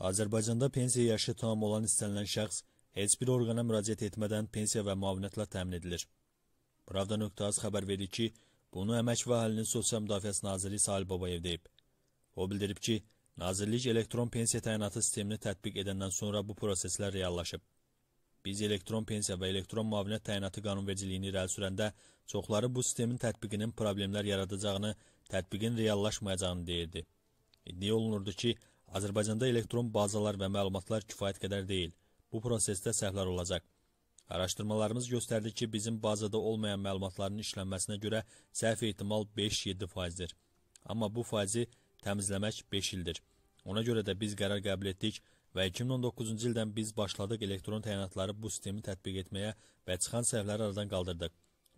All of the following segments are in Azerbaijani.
Azərbaycanda pensiya yaşı tam olan istənilən şəxs heç bir orqana müraciət etmədən pensiya və müavinətlə təmin edilir. Pravda.az xəbər verir ki, bunu Əmək və Əhalinin Sosial Müdafiəsi Naziri Salih Babayev deyib. O bildirib ki, Nazirlik elektron pensiya təyinatı sistemini tətbiq edəndən sonra bu proseslər reallaşıb. Biz elektron pensiya və elektron müavinət təyinatı qanunvericiliyini irəli sürəndə çoxları bu sistemin tətbiqinin problemlər yaradacağını, tətbiqin reallaşmayacağını deyirdi. İddia olunurdu ki, Azərbaycanda elektron bazalar və məlumatlar kifayət qədər deyil. Bu prosesdə səhvlər olacaq. Araşdırmalarımız göstərdi ki, bizim bazada olmayan məlumatların işlənməsinə görə səhv ehtimal 5-7 faizdir. Amma bu faizi təmizləmək 5 ildir. Ona görə də biz qərar qəbul etdik və 2019-cu ildən biz başladıq elektron təyinatları bu sistemi tətbiq etməyə və çıxan səhvləri aradan qaldırdıq.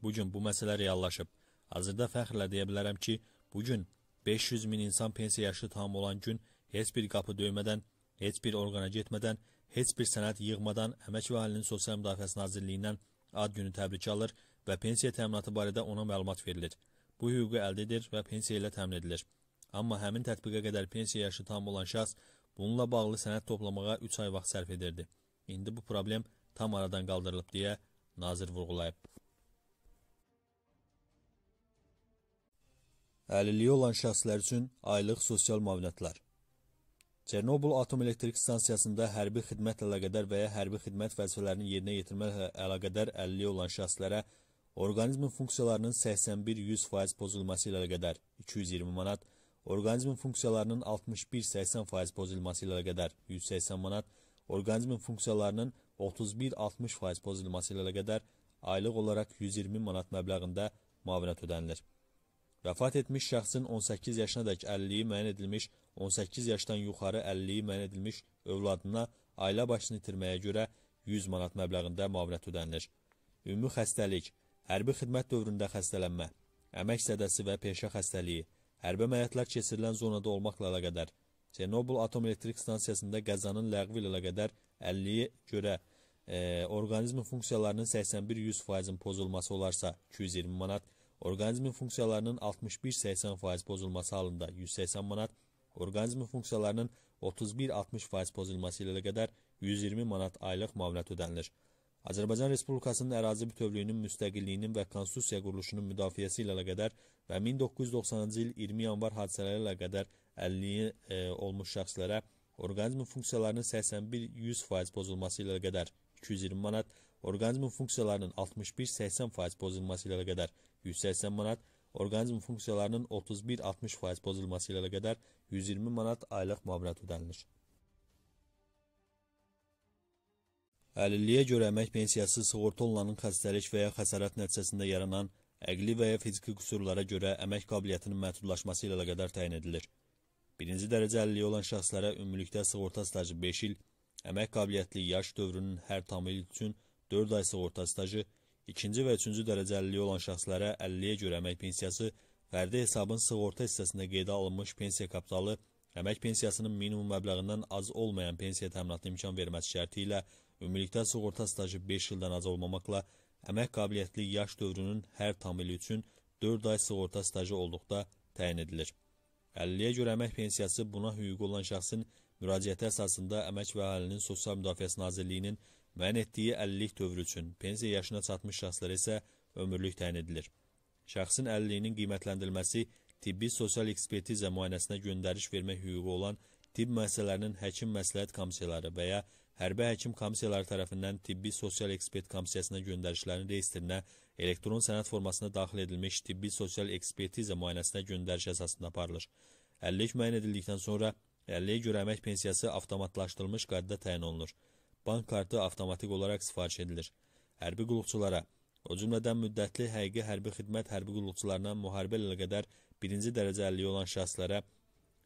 Bugün bu məsələ reallaşıb. Hazırda fəxrlə deyə bilərəm ki, bugün 500 min insan pensiya yaşı tam olan gün heç bir qapı döymədən, heç bir orqana getmədən, heç bir sənəd yığmadan Əmək və Əhalinin Sosial Müdafiəsi Nazirliyindən ad günü təbrik alır və pensiya təminatı barədə ona məlumat verilir. Bu hüququ əldə edir və pensiya ilə təmin edilir. Amma həmin tətbiqə qədər pensiya yaşı tam olan şəxs bununla bağlı sənəd toplamağa 3 ay vaxt sərf edirdi. İndi bu problem tam aradan qaldırılıb deyə nazir vurğulayıb. Əlilliyi olan şəxslər üçün aylıq sosial müavinətlər. Çernobıl Atom Elektrik Stansiyasında hərbi xidmətlə əlaqədar və ya hərbi xidmət vəzifələrini yerinə yetirməklə əlaqədar əlilliyi olan şəxslərə orqanizmin funksiyalarının 81-100% pozulması ilə əlaqədar 220 manat, orqanizmin funksiyalarının 61-80% pozulması ilə əlaqədar 180 manat, orqanizmin funksiyalarının 31-60% pozulması ilə əlaqədar aylıq olaraq 120 manat məbləğində müavinət ödənilir. Vəfat etmiş şəxsin 18 yaşınadək 50-yi müəyyən edilmiş, 18 yaşdan yuxarı 50-yi müəyyən edilmiş övladına ailə başını itirməyə görə 100 manat məbləğində müavinət ödənilir. Ümumi xəstəlik, hərbi xidmət dövründə xəstələnmə, əmək sədəsi və peşə xəstəliyi, hərbi əməliyyatlar keçirilən zonada olmaqla əlaqədar, Çernobıl Atom Elektrik Stansiyasında qəzanın ləğvi ilə əlaqədar 50-yə görə e, orqanizmin funksiyalarının 81-100%-in pozulması olarsa 220 manat, Orqanizmin funksiyalarının 61-80% bozulması halında 180 manat, orqanizmin funksiyalarının 31-60% pozulması ilə qədər 120 manat aylıq müavinət ödənilir. Azərbaycan Respublikasının ərazi bütövlüyünün, müstəqilliyinin və konstitusiya quruluşunun müdafiəsi ilə qədər və 1990-cı il 20 yanvar hadisələri ilə qədər 50 e, olmuş şəxslərə orqanizmin funksiyalarının 81-100% pozulması ilə qədər 220 manat, Orqanizmin funksiyalarının 61-80% pozulması ilə qədər 180 manat, orqanizm funksiyalarının 31-60% pozulması ilə qədər 120 manat aylıq müavinət ödənilir. Əlilliyə görə əmək pensiyası sığorta olunanın xəstəlik və ya xəsarət nəticəsində yaranan əqli və ya fiziki qüsurlara görə əmək qabiliyyətinin məhdudlaşması ilə qədər təyin edilir. Birinci dərəcə əlilliyi olan şəxslərə ümumilikdə sığorta stajı 5 il, əmək qabiliyyətli yaş dövrünün hər tamı il üçün 4 ay sığorta stajı, ikinci və üçüncü dərəcəliliyi olan şəxslərə 50-yə görə əmək pensiyası, fərdi hesabın sığorta hissəsində qeydə alınmış pensiya kapitalı, əmək pensiyasının minimum məbləğindən az olmayan pensiya təminatına imkan verməsi şərti ilə ümumilikdə sığorta stajı 5 ildən az olmamaqla əmək qabiliyyətli yaş dövrünün hər tam ili üçün 4 ay sığorta stajı olduqda təyin edilir. 50-yə görə əmək pensiyası buna hüququ olan şəxsin müraciəti əsasında Əmək və Əhalinin Sosial Müdafiəsi Nazirliyinin Bəyan etdiyi 50-lik dövrü üçün pensiya yaşına çatmış şəxslərə isə ömürlük təyin edilir. Şəxsin 50-liyinin qiymətləndirilməsi tibbi sosial ekspertiza müayinəsinə göndəriş vermək hüququ olan tibb müəssisələrinin həkim məsləhət komissiyaları və ya hərbi həkim komissiyaları tərəfindən tibbi sosial ekspert komissiyasına göndərişlərin reyestrinə elektron sənəd formasına daxil edilmiş tibbi sosial ekspertiza müayinəsinə göndəriş əsasında aparılır. 50-lik müəyyən edildikdən sonra 50-yə görə əmək pensiyası avtomatlaşdırılmış qaydada təyin olunur bank kartı avtomatik olaraq sifariş edilir. Hərbi qulluqçulara, o cümlədən müddətli həqiqi hərbi xidmət hərbi qulluqçularına müharibə ilə qədər birinci dərəcə əlliyi olan şəxslərə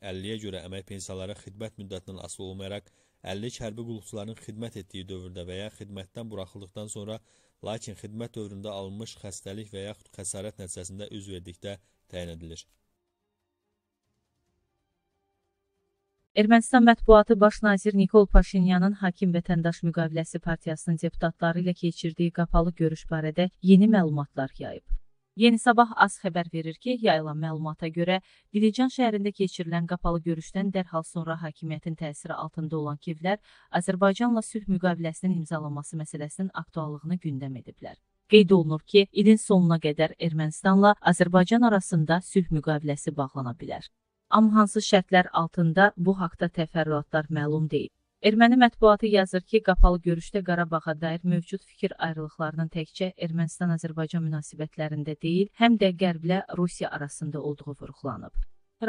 50-yə görə əmək pensiyaları xidmət müddətindən asılı olmayaraq 50 hərbi qulluqçuların xidmət etdiyi dövrdə və ya xidmətdən buraxıldıqdan sonra, lakin xidmət dövründə alınmış xəstəlik və yaxud xəsarət nəticəsində üz verdikdə təyin edilir. Ermənistan mətbuatı baş nazir Nikol Paşinyanın hakim vətəndaş müqaviləsi partiyasının deputatları ilə keçirdiyi qapalı görüş barədə yeni məlumatlar yayıb. Yeni Sabah az xəbər verir ki, yayılan məlumata görə Dilican şəhərində keçirilən qapalı görüşdən dərhal sonra hakimiyyətin təsiri altında olan Kivlər Azərbaycanla sülh müqaviləsinin imzalanması məsələsinin aktuallığını gündəm ediblər. Qeyd olunur ki, ilin sonuna qədər Ermənistanla Azərbaycan arasında sülh müqaviləsi bağlana bilər. Am hansı şərtlər altında bu haqda təfərrüatlar məlum deyil. Erməni mətbuatı yazır ki, qapalı görüşdə Qarabağa dair mövcud fikir ayrılıqlarının təkcə Ermənistan-Azərbaycan münasibətlərində deyil, həm də Qərblə Rusiya arasında olduğu vurğulanıb.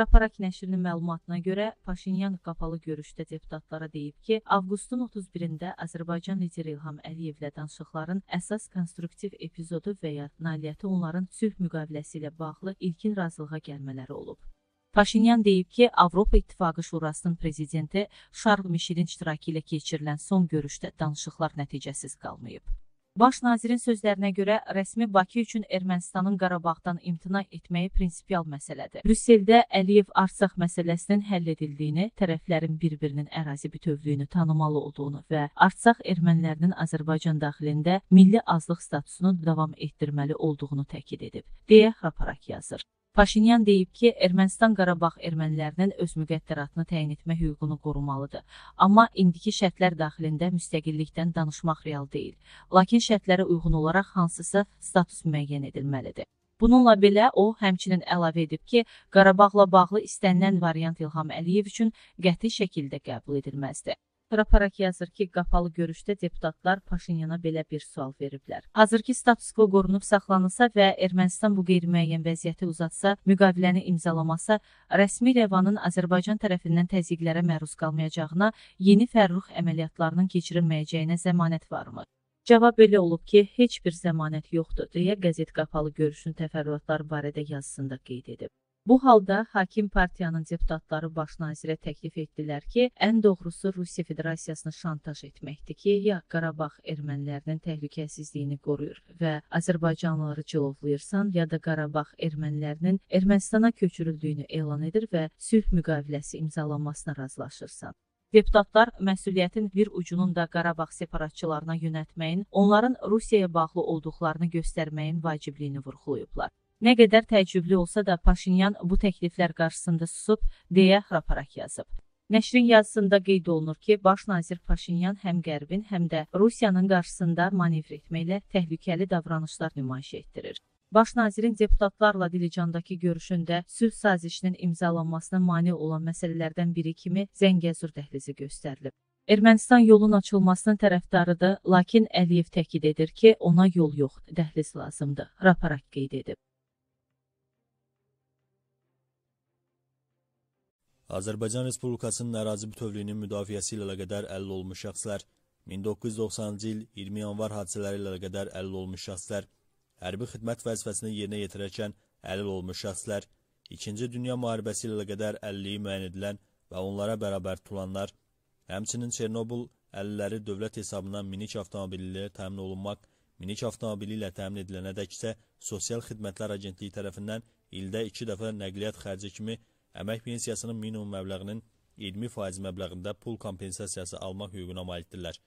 Raparak nəşrinin məlumatına görə Paşinyan qapalı görüşdə deputatlara deyib ki, avqustun 31-də Azərbaycan lideri İlham Əliyevlə danışıqların əsas konstruktiv epizodu və ya nailiyyəti onların sülh müqaviləsi ilə bağlı ilkin razılığa gəlmələri olub. Paşinyan deyib ki, Avropa İttifaqı Şurasının prezidenti Şarl Mişelin iştirakı ilə keçirilən son görüşdə danışıqlar nəticəsiz qalmayıb. Baş nazirin sözlərinə görə, rəsmi Bakı üçün Ermənistanın Qarabağdan imtina etməyi prinsipial məsələdir. Brüsseldə Əliyev Arsax məsələsinin həll edildiyini, tərəflərin bir-birinin ərazi bütövlüyünü tanımalı olduğunu və Arsax ermənilərinin Azərbaycan daxilində milli azlıq statusunun davam etdirməli olduğunu təkid edib, deyə Raparak yazır. Paşinyan deyib ki, Ermənistan Qarabağ ermənilərinin öz müqəddəratını təyin etmə hüququnu qorumalıdır. Amma indiki şərtlər daxilində müstəqillikdən danışmaq real deyil. Lakin şərtlərə uyğun olaraq hansısa status müəyyən edilməlidir. Bununla belə o həmçinin əlavə edib ki, Qarabağla bağlı istənilən variant İlham Əliyev üçün qəti şəkildə qəbul edilməzdir. Raparaq yazır ki, qapalı görüşdə deputatlar Paşinyana belə bir sual veriblər. Hazır ki, status quo qorunub saxlanılsa və Ermənistan bu qeyri-müəyyən vəziyyəti uzatsa, müqaviləni imzalamasa, rəsmi Rəvanın Azərbaycan tərəfindən təzyiqlərə məruz qalmayacağına, yeni fərrux əməliyyatlarının keçirilməyəcəyinə zəmanət varmı? Cavab belə olub ki, heç bir zəmanət yoxdur, deyə qəzet qapalı görüşün təfərrüatları barədə yazısında qeyd edib. Bu halda hakim partiyanın deputatları baş nazirə təklif etdilər ki, ən doğrusu Rusiya Federasiyasını şantaj etməkdir ki, ya Qarabağ ermənilərinin təhlükəsizliyini qoruyur və Azərbaycanlıları cilovlayırsan, ya da Qarabağ ermənilərinin Ermənistana köçürüldüyünü elan edir və sülh müqaviləsi imzalanmasına razılaşırsan. Deputatlar məsuliyyətin bir ucunun da Qarabağ separatçılarına yönətməyin, onların Rusiyaya bağlı olduqlarını göstərməyin vacibliyini vurğulayıblar. Nə qədər təəccüblü olsa da Paşinyan bu təkliflər qarşısında susub, deyə Xraparaq yazıb. Nəşrin yazısında qeyd olunur ki, baş nazir Paşinyan həm Qərbin, həm də Rusiyanın qarşısında manevr etməklə təhlükəli davranışlar nümayiş etdirir. Baş nazirin deputatlarla Dilicandakı görüşündə sülh sazişinin imzalanmasına mane olan məsələlərdən biri kimi Zəngəzur dəhlizi göstərilib. Ermənistan yolun açılmasının tərəfdarıdır, lakin Əliyev təkid edir ki, ona yol yox, dəhliz lazımdır, raparaq qeyd edib. Azərbaycan Respublikasının ərazi bütövlüyünün müdafiəsi ilə qədər əlil olmuş şəxslər, 1990-cı il 20 yanvar hadisələri ilə qədər əlil olmuş şəxslər, hərbi xidmət vəzifəsini yerinə yetirərkən əlil olmuş şəxslər, 2-ci Dünya müharibəsi ilə qədər əlilliyi müəyyən edilən və onlara bərabər tutulanlar, həmçinin Çernobıl əlilləri dövlət hesabından minik avtomobili ilə təmin olunmaq, minik avtomobili ilə təmin edilənədək isə Sosial Xidmətlər Agentliyi tərəfindən ildə 2 dəfə nəqliyyat xərci kimi əmək pensiyasının minimum məbləğinin 20% məbləğində pul kompensasiyası almaq hüququna malikdirlər.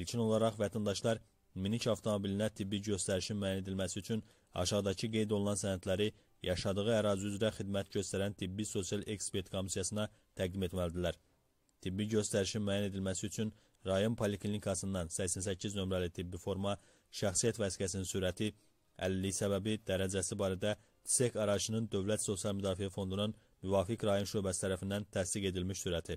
İlkin olaraq vətəndaşlar minik avtomobilinə tibbi göstərişin müəyyən edilməsi üçün aşağıdakı qeyd olunan sənədləri yaşadığı ərazi üzrə xidmət göstərən tibbi sosial ekspert komissiyasına təqdim etməlidirlər. Tibbi göstərişin müəyyən edilməsi üçün rayon poliklinikasından 88 nömrəli tibbi forma, şəxsiyyət vəsiqəsinin sürəti, əlillik səbəbi, dərəcəsi barədə TİSEK arayışının Dövlət Sosial Müdafiə Fondunun müvafiq rayon şöbəsi tərəfindən təsdiq edilmiş sürəti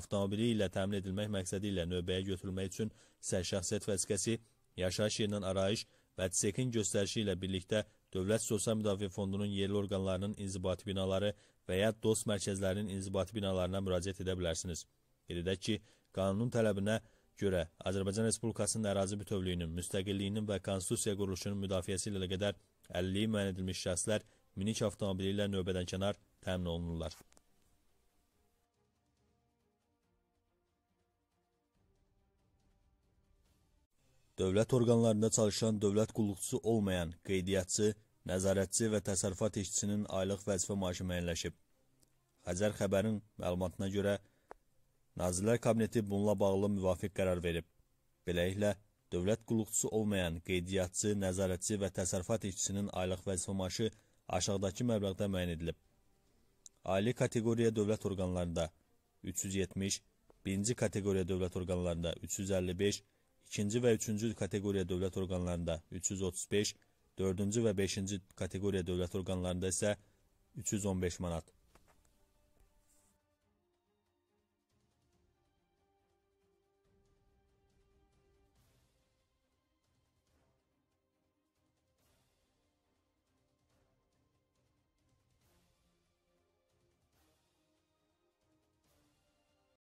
avtomobili ilə təmin edilmək məqsədi ilə növbəyə götürülmək üçün sər şəxsiyyət vəsiqəsi, yaşayış yerinin arayış və TSEK-in göstərişi ilə birlikdə Dövlət Sosial Müdafiə Fondunun yerli orqanlarının inzibati binaları və ya dost mərkəzlərinin inzibati binalarına müraciət edə bilərsiniz. Qeyd edək ki, qanunun tələbinə görə Azərbaycan Respublikasının ərazi bütövlüyünün, müstəqilliyinin və konstitusiya quruluşunun müdafiəsi ilə qədər 50 müəyyən edilmiş şəxslər minik avtomobili ilə növbədənkənar təmin olunurlar. Dövlət orqanlarında çalışan dövlət qulluqçusu olmayan qeydiyyatçı, nəzarətçi və təsərrüfat işçisinin aylıq vəzifə maaşı müəyyənləşib. Xəzər xəbərin məlumatına görə Nazirlər Kabineti bununla bağlı müvafiq qərar verib. Beləliklə, dövlət qulluqçusu olmayan qeydiyyatçı, nəzarətçi və təsərrüfat işçisinin aylıq vəzifə maaşı aşağıdakı məbləğdə müəyyən edilib. Ali kateqoriya dövlət orqanlarında 370, birinci kateqoriya dövlət orqanlarında 355, ikinci və üçüncü kateqoriya dövlət orqanlarında 335, dördüncü və beşinci kateqoriya dövlət orqanlarında isə 315 manat.